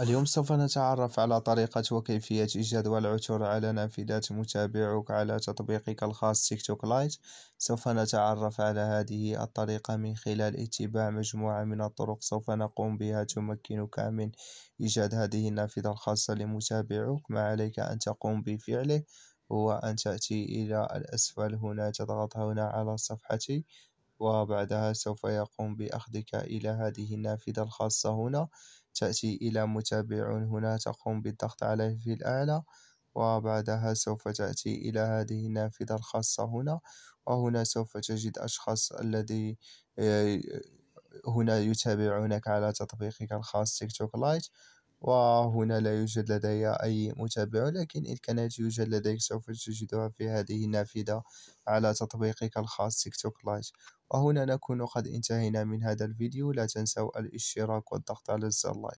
اليوم سوف نتعرف على طريقة وكيفية إيجاد والعثور على نافذات متابعك على تطبيقك الخاص تيك توك لايت سوف نتعرف على هذه الطريقة من خلال اتباع مجموعة من الطرق سوف نقوم بها تمكنك من إيجاد هذه النافذة الخاصة لمتابعك ما عليك أن تقوم بفعله هو أن تأتي إلى الأسفل هنا تضغط هنا على صفحتي وبعدها سوف يقوم بأخذك إلى هذه النافذة الخاصة هنا تأتي إلى متابع هنا تقوم بالضغط عليه في الأعلى وبعدها سوف تأتي إلى هذه النافذة الخاصة هنا وهنا سوف تجد أشخاص الذي آه، هنا يتابعونك على تطبيقك الخاص تيك توك لايت وهنا لا يوجد لدي أي متابع لكن إن كانت يوجد لديك سوف تجدها في هذه النافذة على تطبيقك الخاص تيك توك لايت وهنا نكون قد انتهينا من هذا الفيديو لا تنسوا الاشتراك والضغط على زر لايك